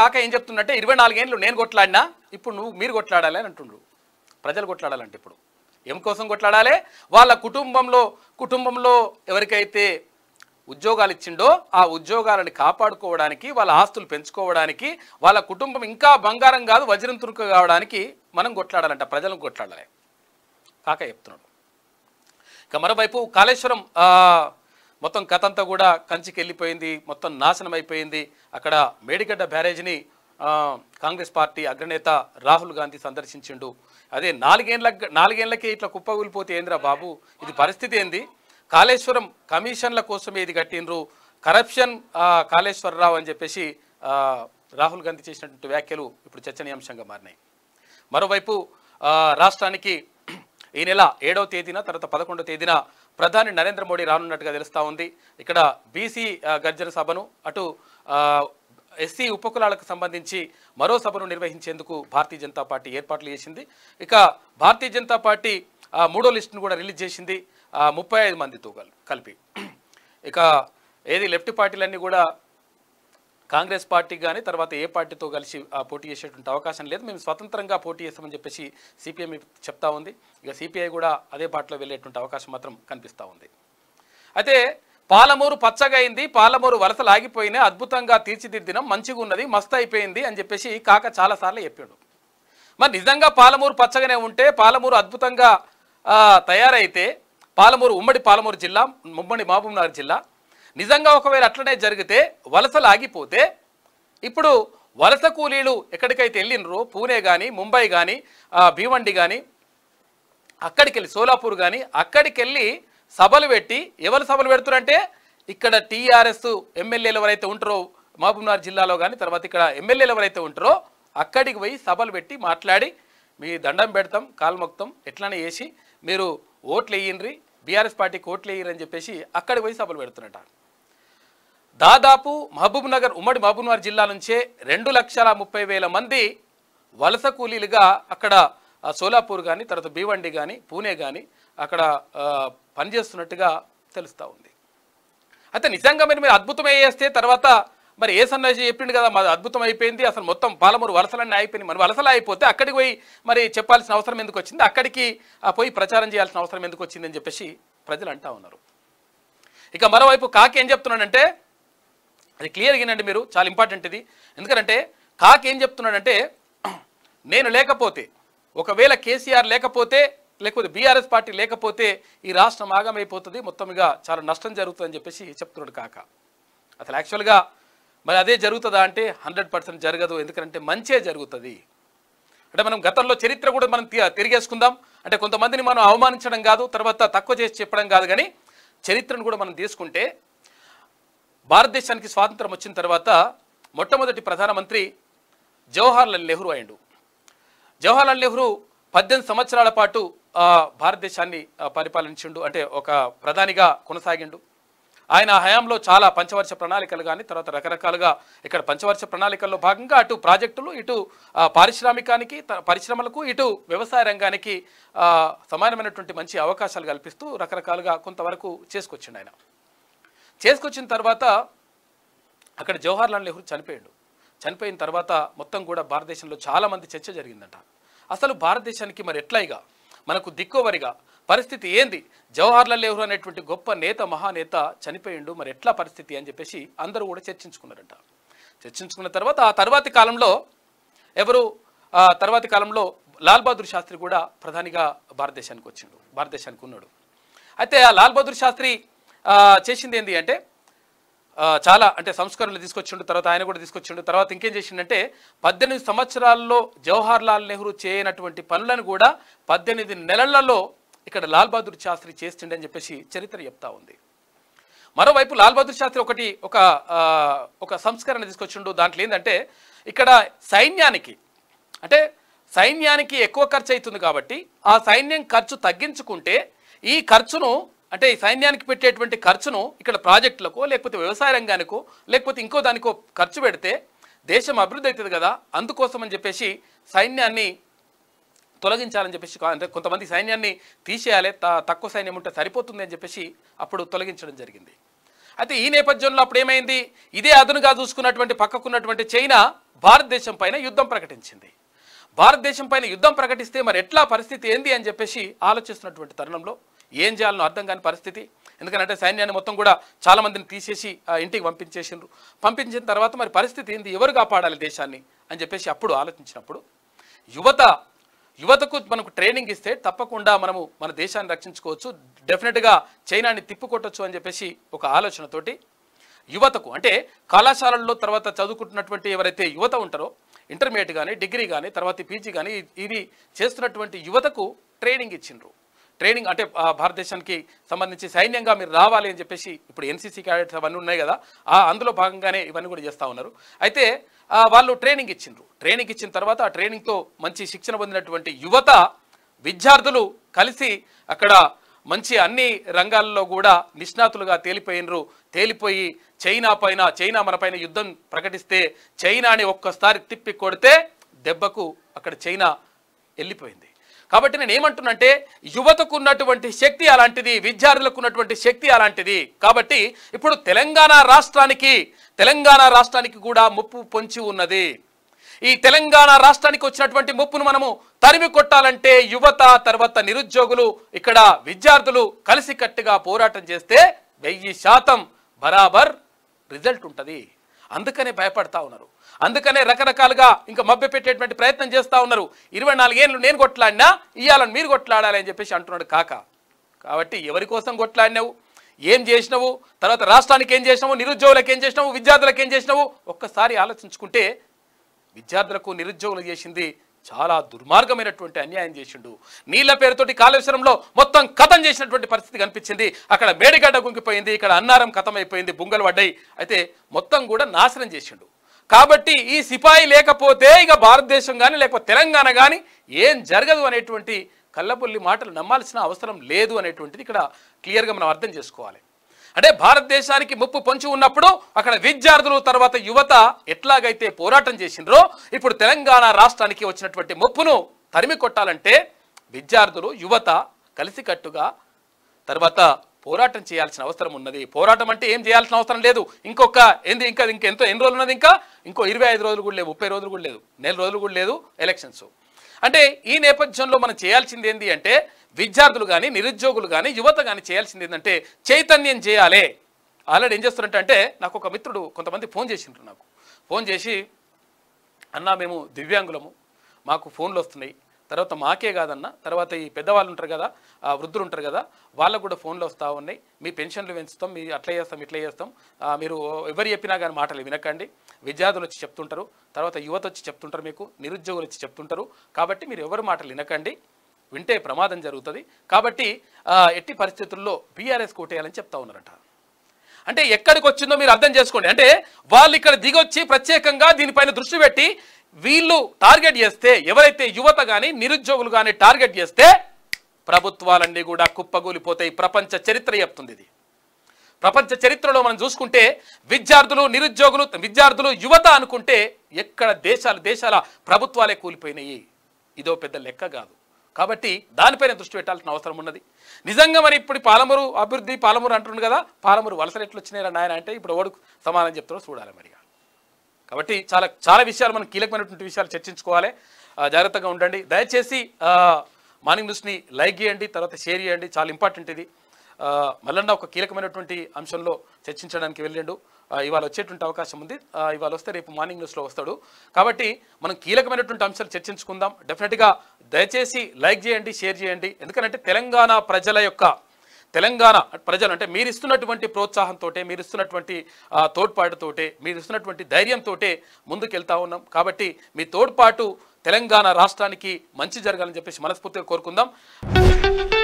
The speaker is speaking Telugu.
కాక ఏం చెప్తుందంటే ఇరవై నాలుగేళ్ళు నేను కొట్లాడినా ఇప్పుడు నువ్వు మీరు కొట్లాడాలి అని అంటుండ్రు ప్రజలు కొట్లాడాలంటే ఇప్పుడు ఏం కోసం కొట్లాడాలి వాళ్ళ కుటుంబంలో కుటుంబంలో ఎవరికైతే ఉద్యోగాలు ఇచ్చిండో ఆ ఉద్యోగాలను కాపాడుకోవడానికి వాళ్ళ ఆస్తులు పెంచుకోవడానికి వాళ్ళ కుటుంబం ఇంకా బంగారం కాదు వజ్రం తురుకు కావడానికి మనం కొట్లాడాలంట ప్రజలను కొట్లాడాలి కాక చెప్తున్నాడు ఇక మరోవైపు కాళేశ్వరం మొత్తం కథ అంతా కూడా కంచికి వెళ్ళిపోయింది మొత్తం నాశనం అయిపోయింది అక్కడ మేడిగడ్డ బ్యారేజ్ని కాంగ్రెస్ పార్టీ అగ్రనేత రాహుల్ గాంధీ సందర్శించిండు అదే నాలుగేండ్ల నాలుగేండ్లకే ఇట్లా కుప్పగూలిపోతే ఏందిరా బాబు ఇది పరిస్థితి ఏంది కాళేశ్వరం కమిషన్ల కోసం ఏది కట్టినరు కరప్షన్ కాళేశ్వరరావు అని చెప్పేసి రాహుల్ గాంధీ చేసినటువంటి వ్యాఖ్యలు ఇప్పుడు చర్చనీయాంశంగా మారినాయి మరోవైపు రాష్ట్రానికి ఈ నెల ఏడవ తేదీన తర్వాత పదకొండవ తేదీన ప్రధాని నరేంద్ర మోడీ రానున్నట్టుగా తెలుస్తూ ఉంది ఇక్కడ బీసీ గర్జన సభను అటు ఎస్సీ ఉపకులాలకు సంబంధించి మరో సభను నిర్వహించేందుకు భారతీయ జనతా పార్టీ ఏర్పాట్లు చేసింది ఇక భారతీయ జనతా పార్టీ మూడో లిస్టును కూడా రిలీజ్ చేసింది ముప్పై మందితో కలిపి ఇక ఏది లెఫ్ట్ పార్టీలన్నీ కూడా కాంగ్రెస్ పార్టీ కానీ తర్వాత ఏ పార్టీతో కలిసి పోటీ చేసేటువంటి అవకాశం లేదు మేము స్వతంత్రంగా పోటీ చేస్తామని చెప్పేసి సిపిఎం చెప్తా ఉంది ఇక సిపిఐ కూడా అదే పార్టీలో వెళ్ళేటువంటి అవకాశం మాత్రం కనిపిస్తూ ఉంది అయితే పాలమూరు పచ్చగైంది పాలమూరు వలసలు అద్భుతంగా తీర్చిదిద్దినం మంచిగా ఉన్నది మస్తు అయిపోయింది అని చెప్పేసి కాక చాలాసార్లు చెప్పాడు మరి నిజంగా పాలమూరు పచ్చగానే ఉంటే పాలమూరు అద్భుతంగా తయారైతే పాలమూరు ఉమ్మడి పాలమూరు జిల్లా ఉమ్మడి మహబూబ్నగర్ జిల్లా నిజంగా ఒకవేళ అట్లనే జరిగితే వలసలు ఆగిపోతే ఇప్పుడు వలస కూలీలు ఎక్కడికైతే వెళ్ళినరో పూణే కానీ ముంబై కానీ భీవండి కానీ అక్కడికి వెళ్ళి సోలాపూర్ కానీ అక్కడికి వెళ్ళి సభలు పెట్టి ఎవరు సభలు పెడుతున్నారంటే ఇక్కడ టీఆర్ఎస్ ఎమ్మెల్యేలు ఎవరైతే ఉంటారో మహబూబ్నగర్ జిల్లాలో కానీ తర్వాత ఇక్కడ ఎమ్మెల్యేలు ఎవరైతే ఉంటారో అక్కడికి పోయి సభలు పెట్టి మాట్లాడి మీ దండం పెడతాం కాల్మొక్తం ఎట్లనే వేసి మీరు ఓట్లు వేయండి బీఆర్ఎస్ పార్టీకి ఓట్లు వేయరని చెప్పేసి అక్కడికి పోయి సభలు పెడుతున్నట్టు దాదాపు మహబూబ్ నగర్ ఉమ్మడి మహబూబ్నగర్ జిల్లా నుంచే రెండు లక్షల ముప్పై వేల మంది వలస కూలీలుగా అక్కడ సోలాపూర్ కానీ తర్వాత భీవండి కానీ పూణే కానీ అక్కడ పనిచేస్తున్నట్టుగా తెలుస్తూ ఉంది అయితే నిజంగా మరి మీరు అద్భుతం చేస్తే తర్వాత మరి ఏ సన్నాసి చెప్పింది కదా మాది అద్భుతం అయిపోయింది అసలు మొత్తం పాలమూరు వలసలన్నీ అయిపోయింది మరి వలసలు అయిపోతే అక్కడికి పోయి మరి చెప్పాల్సిన అవసరం ఎందుకు వచ్చింది అక్కడికి పోయి ప్రచారం చేయాల్సిన అవసరం ఎందుకు వచ్చింది అని చెప్పేసి ప్రజలు అంటా ఉన్నారు ఇక మరోవైపు కాకి ఏం చెప్తున్నాడంటే అది క్లియర్గా ఏంటంటే మీరు చాలా ఇంపార్టెంట్ ఇది ఎందుకంటే కాకి ఏం చెప్తున్నాడంటే నేను లేకపోతే ఒకవేళ కేసీఆర్ లేకపోతే లేకపోతే బీఆర్ఎస్ పార్టీ లేకపోతే ఈ రాష్ట్రం ఆగమైపోతుంది మొత్తంగా చాలా నష్టం జరుగుతుందని చెప్పేసి చెప్తున్నాడు కాక అసలు యాక్చువల్గా మరి అదే జరుగుతుందా అంటే హండ్రెడ్ పర్సెంట్ జరగదు ఎందుకంటే మంచే జరుగుతుంది అంటే మనం గతంలో చరిత్ర కూడా మనం తిరిగేసుకుందాం అంటే కొంతమందిని మనం అవమానించడం కాదు తర్వాత తక్కువ చేసి చెప్పడం కాదు కానీ చరిత్రను కూడా మనం తీసుకుంటే భారతదేశానికి స్వాతంత్రం వచ్చిన తర్వాత మొట్టమొదటి ప్రధానమంత్రి జవహర్లాల్ నెహ్రూ అయిండు జవహర్లాల్ నెహ్రూ పద్దెనిమిది సంవత్సరాల పాటు భారతదేశాన్ని పరిపాలించిండు అంటే ఒక ప్రధానిగా కొనసాగిండు ఆయన హయాంలో చాలా పంచవర్ష ప్రణాళికలు కానీ తర్వాత రకరకాలుగా ఇక్కడ పంచవర్ష ప్రణాళికల్లో భాగంగా అటు ప్రాజెక్టులు ఇటు పారిశ్రామికానికి పరిశ్రమలకు ఇటు వ్యవసాయ రంగానికి సమానమైనటువంటి మంచి అవకాశాలు కల్పిస్తూ రకరకాలుగా కొంతవరకు చేసుకొచ్చిండు ఆయన చేసుకొచ్చిన తర్వాత అక్కడ జవహర్లాల్ నెహ్రూ చనిపోయాడు చనిపోయిన తర్వాత మొత్తం కూడా భారతదేశంలో చాలామంది చర్చ జరిగిందంట అసలు భారతదేశానికి మరి ఎట్లయిగా మనకు దిక్కువరిగా పరిస్థితి ఏంది జవహర్లాల్ నెహ్రూ అనేటువంటి గొప్ప నేత మహానేత చనిపోయిండు మరి ఎట్లా పరిస్థితి అని చెప్పేసి అందరూ కూడా చర్చించుకున్నారంట చర్చించుకున్న తర్వాత ఆ తర్వాతి కాలంలో ఎవరు తర్వాతి కాలంలో లాల్ బహదూర్ శాస్త్రి కూడా ప్రధానిగా భారతదేశానికి వచ్చిండు భారతదేశానికి ఉన్నాడు అయితే ఆ లాల్ బహదూర్ శాస్త్రి చేసింది ఏంటి అంటే చాలా అంటే సంస్కరణలు తీసుకొచ్చిండు తర్వాత ఆయన కూడా తీసుకొచ్చిండు తర్వాత ఇంకేం చేసిండంటే పద్దెనిమిది సంవత్సరాల్లో జవహర్ లాల్ నెహ్రూ చేయనటువంటి పనులను కూడా పద్దెనిమిది నెలలలో ఇక్కడ లాల్ బహదూర్ శాస్త్రి అని చెప్పేసి చరిత్ర చెప్తా ఉంది మరోవైపు లాల్ బహదూర్ శాస్త్రి ఒకటి ఒక ఒక సంస్కరణ తీసుకొచ్చిండు దాంట్లో ఏంటంటే ఇక్కడ సైన్యానికి అంటే సైన్యానికి ఎక్కువ ఖర్చు అవుతుంది కాబట్టి ఆ సైన్యం ఖర్చు తగ్గించుకుంటే ఈ ఖర్చును అంటే ఈ సైన్యానికి పెట్టేటువంటి ఖర్చును ఇక్కడ ప్రాజెక్టులకో లేకపోతే వ్యవసాయ రంగానికో లేకపోతే ఇంకో దానికో ఖర్చు పెడితే దేశం అభివృద్ధి అవుతుంది కదా అందుకోసం అని చెప్పేసి సైన్యాన్ని తొలగించాలని చెప్పేసి అంటే కొంతమంది సైన్యాన్ని తీసేయాలి తక్కువ సైన్యం ఉంటే సరిపోతుంది అని చెప్పేసి అప్పుడు తొలగించడం జరిగింది అయితే ఈ నేపథ్యంలో అప్పుడు ఏమైంది ఇదే అదునుగా చూసుకున్నటువంటి పక్కకున్నటువంటి చైనా భారతదేశం పైన యుద్ధం ప్రకటించింది భారతదేశం పైన యుద్ధం ప్రకటిస్తే మరి ఎట్లా పరిస్థితి ఏంది అని చెప్పేసి ఆలోచిస్తున్నటువంటి తరుణంలో ఏం చేయాలనో అర్థం కాని పరిస్థితి ఎందుకంటే సైన్యాన్ని మొత్తం కూడా చాలామందిని తీసేసి ఇంటికి పంపించేసిండ్రు పంపించిన తర్వాత మరి పరిస్థితి ఏంది ఎవరు కాపాడాలి దేశాన్ని అని చెప్పేసి అప్పుడు ఆలోచించినప్పుడు యువత యువతకు మనకు ట్రైనింగ్ ఇస్తే తప్పకుండా మనము మన దేశాన్ని రక్షించుకోవచ్చు డెఫినెట్గా చైనాని తిప్పుకొట్టచ్చు అని చెప్పేసి ఒక ఆలోచనతోటి యువతకు అంటే కళాశాలల్లో తర్వాత చదువుకుంటున్నటువంటి ఎవరైతే యువత ఉంటారో ఇంటర్మీడియట్ కానీ డిగ్రీ కానీ తర్వాత పీజీ కానీ ఇది చేస్తున్నటువంటి యువతకు ట్రైనింగ్ ఇచ్చిండ్రు ట్రైనింగ్ అంటే భారతదేశానికి సంబంధించి సైన్యంగా మీరు రావాలి అని చెప్పేసి ఇప్పుడు ఎన్సీసీ క్యాడెట్స్ అవన్నీ ఉన్నాయి కదా ఆ అందులో భాగంగానే ఇవన్నీ కూడా చేస్తూ ఉన్నారు అయితే వాళ్ళు ట్రైనింగ్ ఇచ్చిండ్రు ట్రైనింగ్ ఇచ్చిన తర్వాత ఆ ట్రైనింగ్తో మంచి శిక్షణ పొందినటువంటి యువత విద్యార్థులు కలిసి అక్కడ మంచి అన్ని రంగాల్లో కూడా నిష్ణాతులుగా తేలిపోయినరు తేలిపోయి చైనా పైన చైనా పైన యుద్ధం ప్రకటిస్తే చైనాని ఒక్కసారి తిప్పి కొడితే దెబ్బకు అక్కడ చైనా వెళ్ళిపోయింది కాబట్టి నేను ఏమంటున్నంటే యువతకు ఉన్నటువంటి శక్తి అలాంటిది విద్యార్థులకు ఉన్నటువంటి శక్తి అలాంటిది కాబట్టి ఇప్పుడు తెలంగాణ రాష్ట్రానికి తెలంగాణ రాష్ట్రానికి కూడా ముప్పు పొంచి ఉన్నది ఈ తెలంగాణ రాష్ట్రానికి వచ్చినటువంటి ముప్పును మనము తరిమి కొట్టాలంటే యువత తర్వాత నిరుద్యోగులు ఇక్కడ విద్యార్థులు కలిసికట్టుగా పోరాటం చేస్తే వెయ్యి శాతం బరాబర్ రిజల్ట్ ఉంటుంది అందుకనే భయపడతా ఉన్నారు అందుకనే రకరకాలుగా ఇంకా మభ్య పెట్టేటువంటి ప్రయత్నం చేస్తూ ఉన్నారు ఇరవై నాలుగేళ్ళు నేను కొట్లాడినా ఇవ్వాలని మీరు కొట్లాడాలి అని చెప్పేసి అంటున్నాడు కాక కాబట్టి ఎవరి కోసం కొట్లాడినావు ఏం చేసినావు తర్వాత రాష్ట్రానికి ఏం చేసినావు నిరుద్యోగులకు ఏం చేసినావు విద్యార్థులకు ఏం చేసినావు ఒక్కసారి ఆలోచించుకుంటే విద్యార్థులకు నిరుద్యోగులు చేసింది చాలా దుర్మార్గమైనటువంటి అన్యాయం చేసిండు నీళ్ల పేరుతోటి కాళేశ్వరంలో మొత్తం కథం చేసినటువంటి పరిస్థితి కనిపించింది అక్కడ మేడిగడ్డ గుంగిపోయింది ఇక్కడ అన్నారం కథమైపోయింది బుంగలు పడ్డాయి అయితే మొత్తం కూడా నాశనం చేసిండు కాబట్టి ఈ సిపాయి లేకపోతే ఇక భారతదేశం కానీ లేకపోతే తెలంగాణ కానీ ఏం జరగదు అనేటువంటి కళ్ళబొల్లి మాటలు నమ్మాల్సిన అవసరం లేదు అనేటువంటిది ఇక్కడ క్లియర్గా మనం అర్థం చేసుకోవాలి అంటే భారతదేశానికి ముప్పు పొంచి ఉన్నప్పుడు అక్కడ విద్యార్థులు తర్వాత యువత ఎట్లాగైతే పోరాటం చేసినరో ఇప్పుడు తెలంగాణ రాష్ట్రానికి వచ్చినటువంటి ముప్పును తరిమి కొట్టాలంటే విద్యార్థులు యువత కలిసికట్టుగా తర్వాత పోరాటం చేయాల్సిన అవసరం ఉన్నది పోరాటం అంటే ఏం చేయాల్సిన అవసరం లేదు ఇంకొక ఏంది ఇంకా ఇంకా ఎంతో ఎన్ని రోజులు ఉన్నది ఇంకా ఇంకో ఇరవై ఐదు రోజులు కూడా లేవు ముప్పై రోజులు కూడా లేదు నెల రోజులు కూడా లేదు ఎలక్షన్స్ అంటే ఈ నేపథ్యంలో మనం చేయాల్సింది ఏంటి అంటే విద్యార్థులు కానీ నిరుద్యోగులు కానీ యువత కానీ చేయాల్సింది ఏంటంటే చైతన్యం చేయాలి ఆల్రెడీ ఏం చేస్తున్నట్టంటే నాకు ఒక మిత్రుడు కొంతమంది ఫోన్ చేసిండ్రు నాకు ఫోన్ చేసి అన్న మేము దివ్యాంగులము మాకు ఫోన్లు వస్తున్నాయి తర్వాత మాకే కాదన్న తర్వాత ఈ పెద్దవాళ్ళు ఉంటారు కదా ఆ వృద్ధులు ఉంటారు కదా వాళ్ళకు కూడా ఫోన్లు వస్తూ ఉన్నాయి మీ పెన్షన్లు పెంచుతాం మీ అట్లా చేస్తాం ఇట్లా చేస్తాం మీరు ఎవరు చెప్పినా కానీ మాటలు వినకండి విద్యార్థులు వచ్చి చెప్తుంటారు తర్వాత యువత వచ్చి చెప్తుంటారు మీకు నిరుద్యోగులు వచ్చి చెప్తుంటారు కాబట్టి మీరు ఎవరు మాటలు వినకండి వింటే ప్రమాదం జరుగుతుంది కాబట్టి ఎట్టి పరిస్థితుల్లో బీఆర్ఎస్ కోటేయాలని చెప్తా ఉన్నారట అంటే ఎక్కడికి వచ్చిందో మీరు అర్థం చేసుకోండి అంటే వాళ్ళు ఇక్కడ దిగొచ్చి ప్రత్యేకంగా దీనిపైన దృష్టి పెట్టి వీళ్ళు టార్గెట్ చేస్తే ఎవరైతే యువత కానీ నిరుద్యోగులు కానీ టార్గెట్ చేస్తే ప్రభుత్వాలన్నీ కూడా కుప్పగూలిపోతాయి ప్రపంచ చరిత్ర చెప్తుంది ఇది ప్రపంచ చరిత్రలో మనం చూసుకుంటే విద్యార్థులు నిరుద్యోగులు విద్యార్థులు యువత అనుకుంటే ఎక్కడ దేశాలు దేశాల ప్రభుత్వాలే కూలిపోయినాయి ఇదో పెద్ద లెక్క కాదు కాబట్టి దానిపైన దృష్టి పెట్టాల్సిన అవసరం ఉన్నది నిజంగా మరి ఇప్పుడు పాలమూరు అభివృద్ధి పాలమూరు అంటుండు కదా పాలమూరు వలసలు ఎట్లు వచ్చినాయి ఆయన అంటే ఇప్పుడు ఓడుకు సమాధానం చెప్తారో చూడాలి మరి కాబట్టి చాలా చాలా విషయాలు మనం కీలకమైనటువంటి విషయాలు చర్చించుకోవాలి జాగ్రత్తగా ఉండండి దయచేసి మార్నింగ్ న్యూస్ని లైక్ చేయండి తర్వాత షేర్ చేయండి చాలా ఇంపార్టెంట్ ఇది మల్లన్న ఒక కీలకమైనటువంటి అంశంలో చర్చించడానికి వెళ్ళిండు ఇవాళ వచ్చేటువంటి అవకాశం ఉంది ఇవాళ వస్తే రేపు మార్నింగ్ న్యూస్లో వస్తాడు కాబట్టి మనం కీలకమైనటువంటి అంశాలు చర్చించుకుందాం డెఫినెట్గా దయచేసి లైక్ చేయండి షేర్ చేయండి ఎందుకంటే తెలంగాణ ప్రజల యొక్క తెలంగాణ ప్రజలు అంటే మీరు ఇస్తున్నటువంటి ప్రోత్సాహంతో మీరు ఇస్తున్నటువంటి తోడ్పాటుతోటే మీరు ఇస్తున్నటువంటి ధైర్యంతో ముందుకెళ్తా ఉన్నాం కాబట్టి మీ తోడ్పాటు తెలంగాణ రాష్ట్రానికి మంచి జరగాలని చెప్పేసి మనస్ఫూర్తిగా కోరుకుందాం